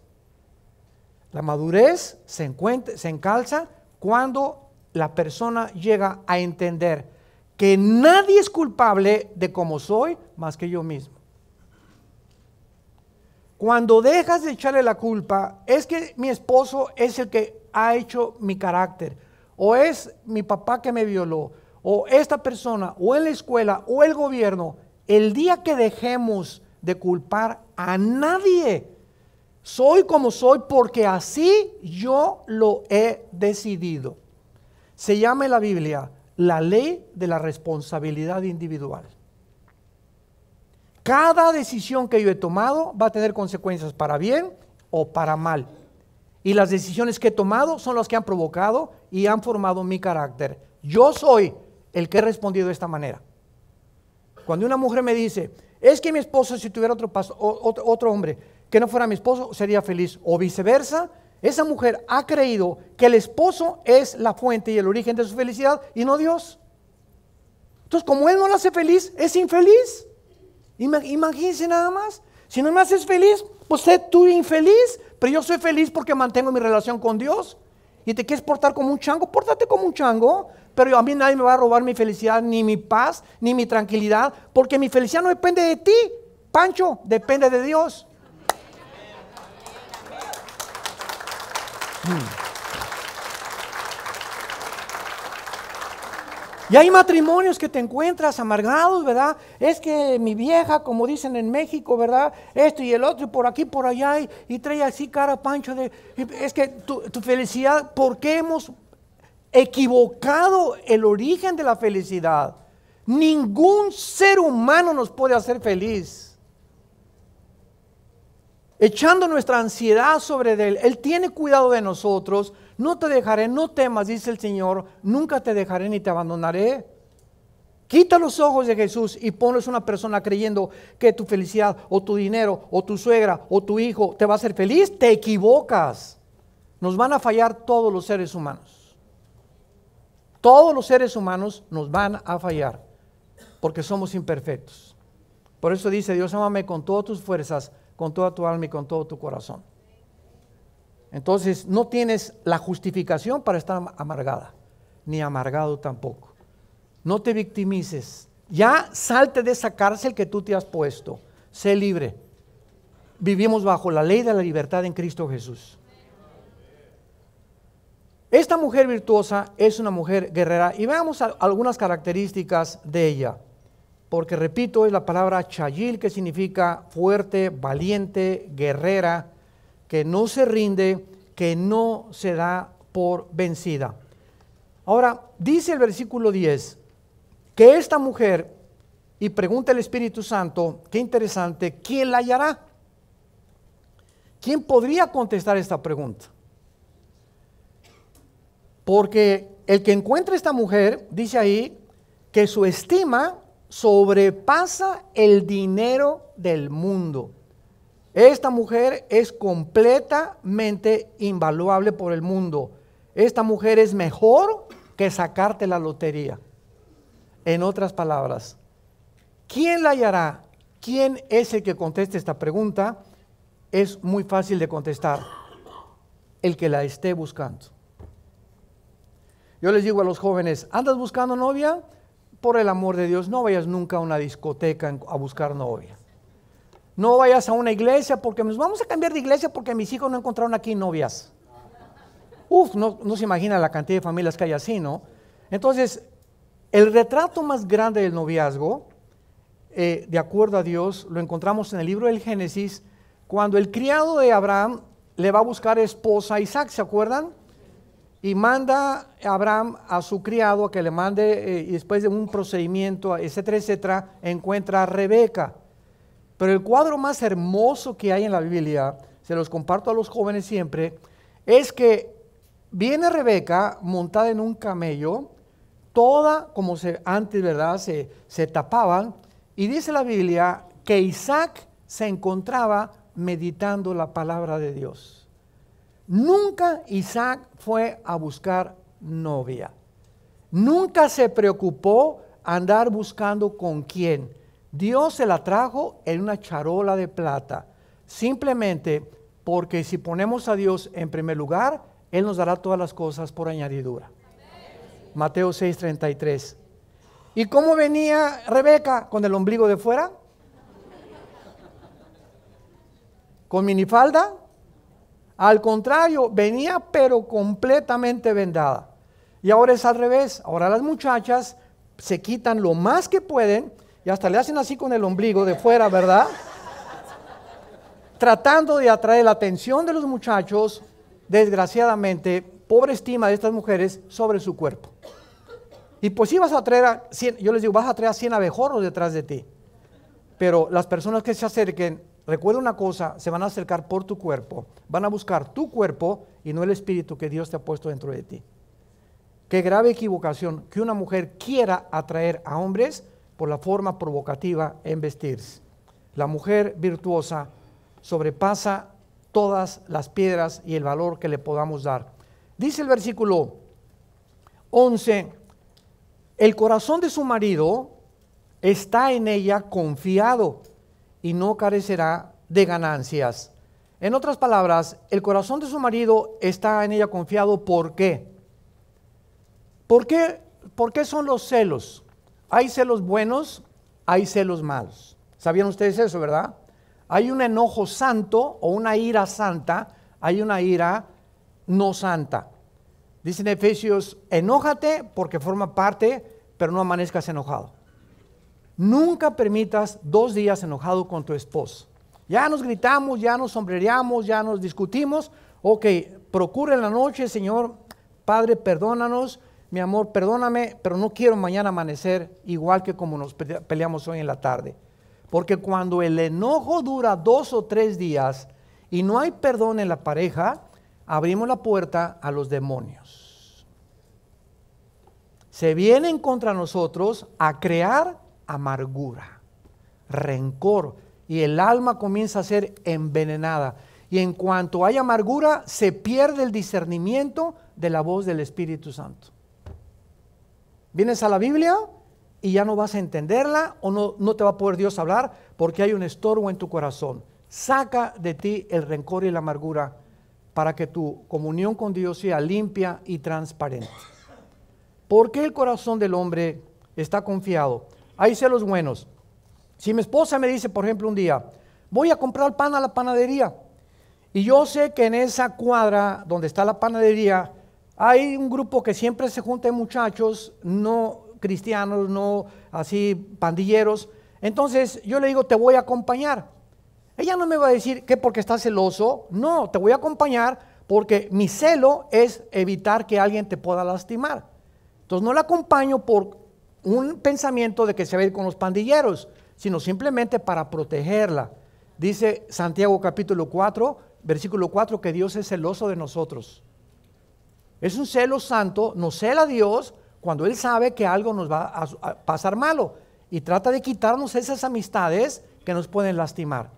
La madurez se, se encalza cuando la persona llega a entender que nadie es culpable de cómo soy más que yo mismo. Cuando dejas de echarle la culpa, es que mi esposo es el que ha hecho mi carácter, o es mi papá que me violó, o esta persona, o en la escuela, o el gobierno. El día que dejemos de culpar a nadie soy como soy porque así yo lo he decidido. Se llama en la Biblia la ley de la responsabilidad individual. Cada decisión que yo he tomado va a tener consecuencias para bien o para mal. Y las decisiones que he tomado son las que han provocado y han formado mi carácter. Yo soy el que he respondido de esta manera. Cuando una mujer me dice, es que mi esposo, si tuviera otro, paso, otro, otro hombre, que no fuera mi esposo, sería feliz. O viceversa, esa mujer ha creído que el esposo es la fuente y el origen de su felicidad y no Dios. Entonces, como Él no la hace feliz, es infeliz. Imagínense nada más. Si no me haces feliz, pues sé tú infeliz, pero yo soy feliz porque mantengo mi relación con Dios. Y te quieres portar como un chango, pórtate como un chango, pero a mí nadie me va a robar mi felicidad, ni mi paz, ni mi tranquilidad, porque mi felicidad no depende de ti, Pancho, depende de Dios. Y hay matrimonios que te encuentras amargados, ¿verdad? Es que mi vieja, como dicen en México, ¿verdad? Esto y el otro, y por aquí, por allá, y, trae así cara pancho de... Es que tu, felicidad, porque hemos equivocado el origen de la felicidad? Ningún ser humano nos puede hacer feliz echando nuestra ansiedad sobre Él. Él tiene cuidado de nosotros. No te dejaré, no temas, dice el Señor. Nunca te dejaré ni te abandonaré. Quita los ojos de Jesús y ponles una persona creyendo que tu felicidad o tu dinero o tu suegra o tu hijo te va a hacer feliz. Te equivocas. Nos van a fallar todos los seres humanos. Todos los seres humanos nos van a fallar porque somos imperfectos. Por eso dice Dios, amame con todas tus fuerzas, con toda tu alma y con todo tu corazón. Entonces no tienes la justificación para estar amargada, ni amargado tampoco. No te victimices. Ya salte de esa cárcel que tú te has puesto. Sé libre. Vivimos bajo la ley de la libertad en Cristo Jesús. Esta mujer virtuosa es una mujer guerrera y veamos algunas características de ella porque repito, es la palabra chayil que significa fuerte, valiente, guerrera, que no se rinde, que no se da por vencida. Ahora, dice el versículo 10, que esta mujer, y pregunta el Espíritu Santo, qué interesante, ¿quién la hallará? ¿Quién podría contestar esta pregunta? Porque el que encuentra esta mujer, dice ahí, que su estima sobrepasa el dinero del mundo. Esta mujer es completamente invaluable por el mundo. Esta mujer es mejor que sacarte la lotería. En otras palabras, ¿quién la hallará? ¿Quién es el que conteste esta pregunta? Es muy fácil de contestar. El que la esté buscando. Yo les digo a los jóvenes, ¿andas buscando novia? por el amor de Dios, no vayas nunca a una discoteca a buscar novia. No vayas a una iglesia porque nos vamos a cambiar de iglesia porque mis hijos no encontraron aquí novias. Uf, no, se imagina la cantidad de familias que hay así, ¿no? Entonces, el retrato más grande del noviazgo, eh, de acuerdo a Dios, lo encontramos en el libro del Génesis, cuando el criado de Abraham le va a buscar esposa a Isaac, ¿se acuerdan? y manda Abraham a su criado a que le mande, eh, y después de un procedimiento, etcétera, etcétera, encuentra a Rebeca. Pero el cuadro más hermoso que hay en la Biblia, se los comparto a los jóvenes siempre, es que viene Rebeca montada en un camello, toda como se, antes, ¿verdad? Se, se tapaban, y dice la Biblia que Isaac se encontraba meditando la palabra de Dios. Nunca Isaac fue a buscar novia. Nunca se preocupó andar buscando con quién. Dios se la trajo en una charola de plata. Simplemente porque si ponemos a Dios en primer lugar, Él nos dará todas las cosas por añadidura. Mateo 6:33. ¿Y cómo venía Rebeca? ¿Con el ombligo de fuera? ¿Con minifalda? Al contrario, venía pero completamente vendada. Y ahora es al revés. Ahora las muchachas se quitan lo más que pueden y hasta le hacen así con el ombligo de fuera, ¿verdad? Tratando de atraer la atención de los muchachos, desgraciadamente, pobre estima de estas mujeres sobre su cuerpo. Y pues sí vas a traer, a 100, yo les digo, vas a traer a 100 abejorros detrás de ti. Pero las personas que se acerquen Recuerda una cosa, se van a acercar por tu cuerpo, van a buscar tu cuerpo y no el espíritu que Dios te ha puesto dentro de ti. Qué grave equivocación que una mujer quiera atraer a hombres por la forma provocativa en vestirse. La mujer virtuosa sobrepasa todas las piedras y el valor que le podamos dar. Dice el versículo 11, el corazón de su marido está en ella confiado y no carecerá de ganancias. En otras palabras, el corazón de su marido está en ella confiado. ¿Por qué? ¿Por qué, por qué son los celos? Hay celos buenos, hay celos malos. ¿Sabían ustedes eso, verdad? Hay un enojo santo o una ira santa, hay una ira no santa. en Efesios, enójate porque forma parte, pero no amanezcas enojado. Nunca permitas dos días enojado con tu esposo. Ya nos gritamos, ya nos sombrereamos, ya nos discutimos. Ok, procura en la noche, Señor, Padre, perdónanos, mi amor, perdóname, pero no quiero mañana amanecer igual que como nos peleamos hoy en la tarde. Porque cuando el enojo dura dos o tres días y no hay perdón en la pareja, abrimos la puerta a los demonios. Se vienen contra nosotros a crear amargura, rencor, y el alma comienza a ser envenenada. Y en cuanto hay amargura, se pierde el discernimiento de la voz del Espíritu Santo. Vienes a la Biblia y ya no vas a entenderla o no, te va a poder Dios hablar porque hay un estorbo en tu corazón. Saca de ti el rencor y la amargura para que tu comunión con Dios sea limpia y transparente. ¿Por qué el corazón del hombre está confiado? ahí celos buenos. Si mi esposa me dice, por ejemplo, un día, voy a comprar pan a la panadería, y yo sé que en esa cuadra donde está la panadería, hay un grupo que siempre se junta de muchachos, no cristianos, no así pandilleros. Entonces yo le digo, te voy a acompañar. Ella no me va a decir que porque está celoso, no, te voy a acompañar porque mi celo es evitar que alguien te pueda lastimar. Entonces no la acompaño por un pensamiento de que se va a ir con los pandilleros, sino simplemente para protegerla. Dice Santiago capítulo 4, versículo 4, que Dios es celoso de nosotros. Es un celo santo, nos cela Dios cuando Él sabe que algo nos va a pasar malo y trata de quitarnos esas amistades que nos pueden lastimar.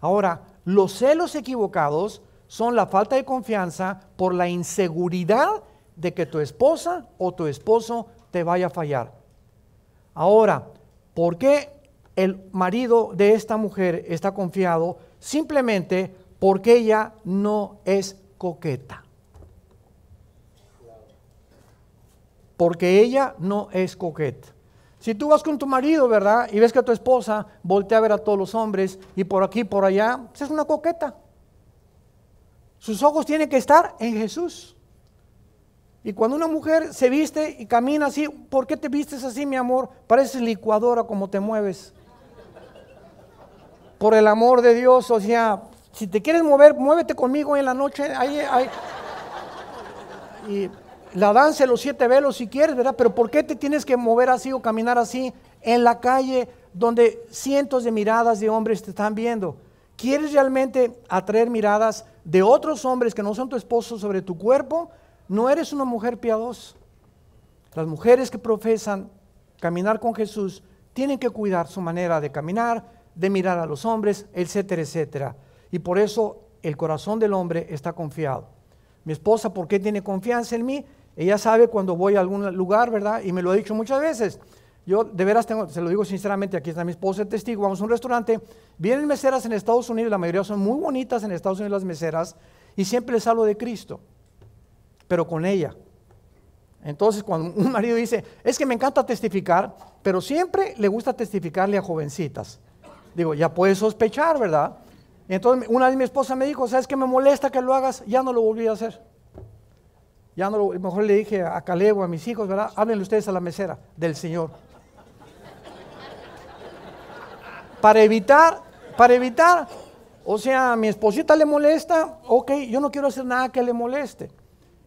Ahora, los celos equivocados son la falta de confianza por la inseguridad de que tu esposa o tu esposo te vaya a fallar. Ahora, ¿por qué el marido de esta mujer está confiado? Simplemente porque ella no es coqueta. Porque ella no es coqueta. Si tú vas con tu marido, ¿verdad? Y ves que tu esposa voltea a ver a todos los hombres y por aquí, por allá, pues es una coqueta. Sus ojos tienen que estar en Jesús. Y cuando una mujer se viste y camina así, ¿por qué te vistes así, mi amor? Pareces licuadora como te mueves. Por el amor de Dios, o sea, si te quieres mover, muévete conmigo en la noche. Y la danza de los siete velos si quieres, ¿verdad? Pero ¿por qué te tienes que mover así o caminar así en la calle donde cientos de miradas de hombres te están viendo? ¿Quieres realmente atraer miradas de otros hombres que no son tu esposo sobre tu cuerpo? no eres una mujer piadosa. Las mujeres que profesan caminar con Jesús tienen que cuidar su manera de caminar, de mirar a los hombres, etcétera, etcétera. Y por eso el corazón del hombre está confiado. Mi esposa, ¿por qué tiene confianza en mí? Ella sabe cuando voy a algún lugar, ¿verdad? Y me lo ha dicho muchas veces. Yo de veras tengo, se lo digo sinceramente, aquí está mi esposa testigo, vamos a un restaurante, vienen meseras en Estados Unidos, la mayoría son muy bonitas en Estados Unidos las meseras, y siempre les hablo de Cristo pero con ella. Entonces, cuando un marido dice, es que me encanta testificar, pero siempre le gusta testificarle a jovencitas. Digo, ya puedes sospechar, ¿verdad? entonces, una de mi esposa me dijo, ¿sabes que me molesta que lo hagas? Ya no lo volví a hacer. Ya no lo, mejor le dije a calebo a mis hijos, ¿verdad? Háblenle ustedes a la mesera del Señor. Para evitar, para evitar, o sea, a mi esposita le molesta, ok, yo no quiero hacer nada que le moleste.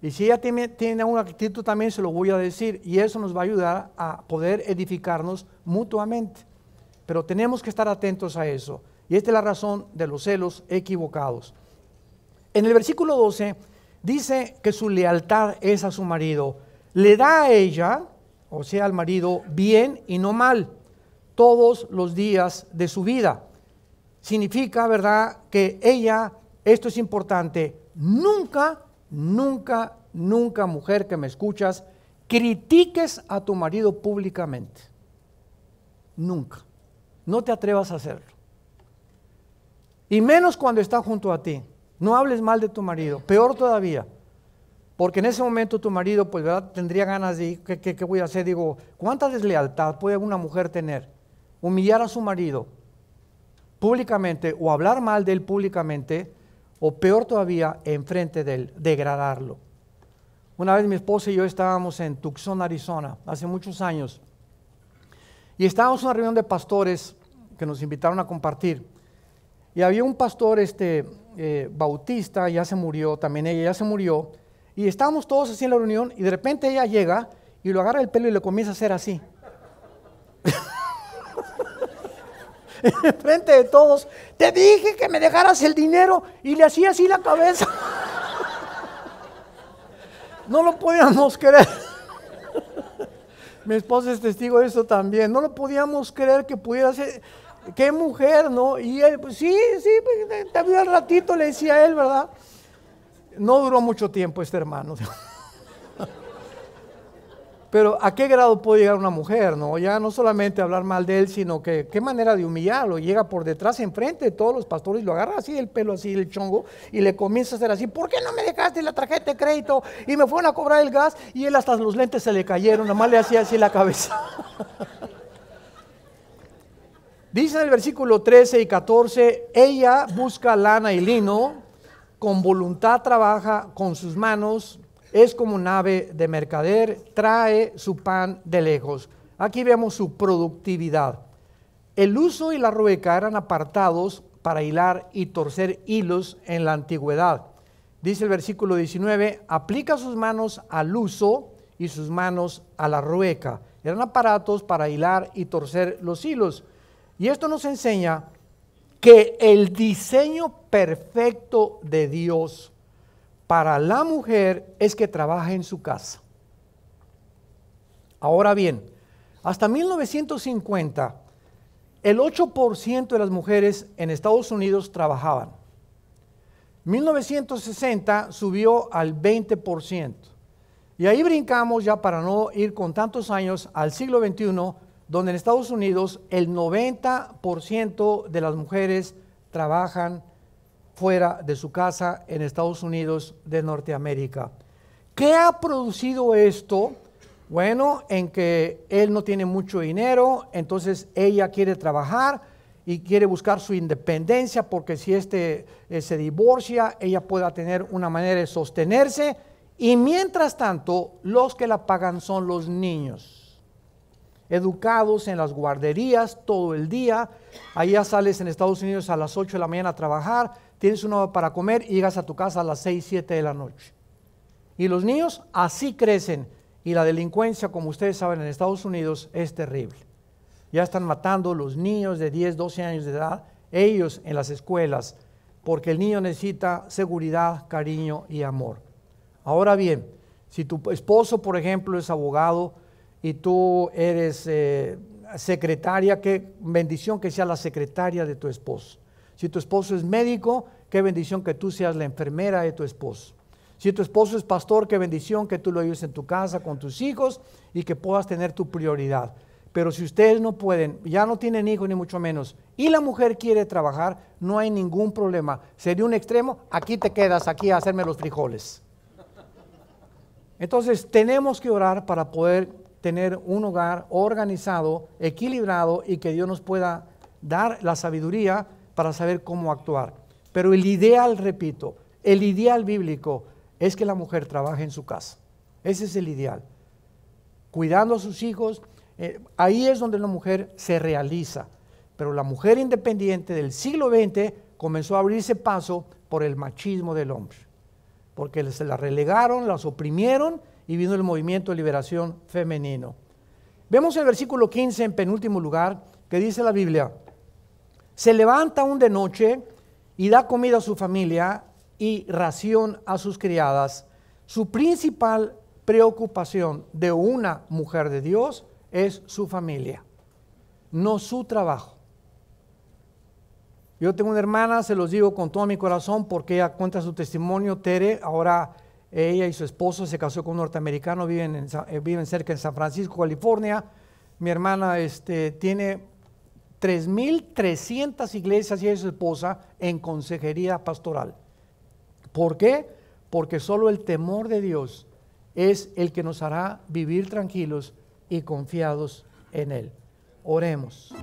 Y si ella tiene, tiene una actitud también se lo voy a decir y eso nos va a ayudar a poder edificarnos mutuamente. Pero tenemos que estar atentos a eso. Y esta es la razón de los celos equivocados. En el versículo 12 dice que su lealtad es a su marido. Le da a ella, o sea al marido, bien y no mal, todos los días de su vida. Significa, ¿verdad?, que ella, esto es importante, nunca nunca, nunca, mujer que me escuchas, critiques a tu marido públicamente. Nunca. No te atrevas a hacerlo. Y menos cuando está junto a ti. No hables mal de tu marido. Peor todavía. Porque en ese momento tu marido, pues, ¿verdad? Tendría ganas de, ¿qué, qué, voy a hacer? Digo, ¿cuánta deslealtad puede una mujer tener? Humillar a su marido públicamente o hablar mal de él públicamente o peor todavía, enfrente frente del degradarlo. Una vez mi esposa y yo estábamos en Tucson, Arizona, hace muchos años, y estábamos en una reunión de pastores que nos invitaron a compartir. Y había un pastor este, eh, bautista, ya se murió, también ella ya se murió, y estábamos todos así en la reunión, y de repente ella llega y lo agarra el pelo y le comienza a hacer así. frente de todos, te dije que me dejaras el dinero y le hacía así la cabeza. No lo podíamos creer. Mi esposa es testigo de esto también. No lo podíamos creer que pudiera ser. Qué mujer, ¿no? Y él, pues sí, sí, pues, te vio al ratito, le decía a él, ¿verdad? No duró mucho tiempo este hermano. Pero ¿a qué grado puede llegar una mujer? No? Ya no solamente hablar mal de él, sino que qué manera de humillarlo. Llega por detrás, enfrente de todos los pastores, lo agarra así el pelo, así el chongo, y le comienza a hacer así, ¿por qué no me dejaste la tarjeta de crédito? Y me fueron a cobrar el gas y él hasta los lentes se le cayeron, más le hacía así la cabeza. Dice en el versículo 13 y 14, ella busca lana y lino, con voluntad trabaja con sus manos es como nave de mercader, trae su pan de lejos. Aquí vemos su productividad. El uso y la rueca eran apartados para hilar y torcer hilos en la antigüedad. Dice el versículo 19, aplica sus manos al uso y sus manos a la rueca. Eran aparatos para hilar y torcer los hilos. Y esto nos enseña que el diseño perfecto de Dios para la mujer es que trabaja en su casa. Ahora bien, hasta 1950, el 8% de las mujeres en Estados Unidos trabajaban. 1960 subió al 20%. Y ahí brincamos ya para no ir con tantos años al siglo XXI, donde en Estados Unidos el 90% de las mujeres trabajan fuera de su casa en Estados Unidos de Norteamérica. ¿Qué ha producido esto? Bueno, en que él no tiene mucho dinero, entonces ella quiere trabajar y quiere buscar su independencia porque si este eh, se divorcia, ella pueda tener una manera de sostenerse. Y mientras tanto, los que la pagan son los niños, educados en las guarderías todo el día. Allá sales en Estados Unidos a las 8 de la mañana a trabajar, tienes una para comer y llegas a tu casa a las 6, 7 de la noche. Y los niños así crecen. Y la delincuencia, como ustedes saben, en Estados Unidos es terrible. Ya están matando los niños de 10, 12 años de edad, ellos en las escuelas, porque el niño necesita seguridad, cariño y amor. Ahora bien, si tu esposo, por ejemplo, es abogado y tú eres eh, secretaria, qué bendición que sea la secretaria de tu esposo. Si tu esposo es médico, qué bendición que tú seas la enfermera de tu esposo. Si tu esposo es pastor, qué bendición que tú lo ayudes en tu casa, con tus hijos y que puedas tener tu prioridad. Pero si ustedes no pueden, ya no tienen hijos ni mucho menos, y la mujer quiere trabajar, no hay ningún problema. Sería un extremo, aquí te quedas, aquí a hacerme los frijoles. Entonces tenemos que orar para poder tener un hogar organizado, equilibrado y que Dios nos pueda dar la sabiduría para saber cómo actuar. Pero el ideal, repito, el ideal bíblico es que la mujer trabaje en su casa. Ese es el ideal. Cuidando a sus hijos, eh, ahí es donde la mujer se realiza. Pero la mujer independiente del siglo XX comenzó a abrirse paso por el machismo del hombre. Porque se la relegaron, las oprimieron y vino el movimiento de liberación femenino. Vemos el versículo 15 en penúltimo lugar que dice la Biblia, se levanta aún de noche y da comida a su familia y ración a sus criadas. Su principal preocupación de una mujer de Dios es su familia, no su trabajo. Yo tengo una hermana, se los digo con todo mi corazón, porque ella cuenta su testimonio, Tere, ahora ella y su esposo se casó con un norteamericano, viven, eh, cerca de San Francisco, California. Mi hermana este, tiene 3.300 iglesias y su esposa en consejería pastoral. ¿Por qué? Porque solo el temor de Dios es el que nos hará vivir tranquilos y confiados en Él. Oremos.